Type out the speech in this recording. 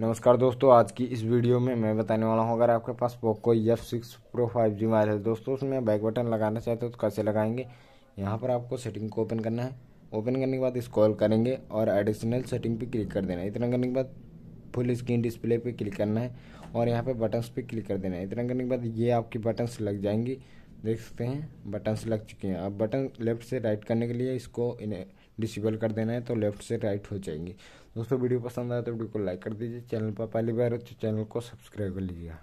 नमस्कार दोस्तों आज की इस वीडियो में मैं बताने वाला हूँ अगर आपके पास Poco F six pro five G mobile है दोस्तों उसमें बैक बटन लगाना चाहते हो तो कैसे लगाएंगे यहाँ पर आपको सेटिंग को ओपन करना है ओपन करने के बाद स्क्रॉल करेंगे और एडिशनल सेटिंग पे क्लिक कर देना है इतना करने के बाद फुल स्क्रीन डिस्प्ले पर क्लिक करना है और यहाँ पर बटन्स पर क्लिक कर देना है इतना करने के बाद ये आपकी बटन्स लग जाएंगी देख सकते हैं बटन्स लग चुके हैं अब बटन लेफ्ट से राइट करने के लिए इसको इन्हें डिसेबल कर देना है तो लेफ्ट से राइट हो जाएंगे दोस्तों वीडियो पसंद आए तो वीडियो को लाइक कर दीजिए चैनल पर पहली बार तो चैनल को सब्सक्राइब कर लीजिएगा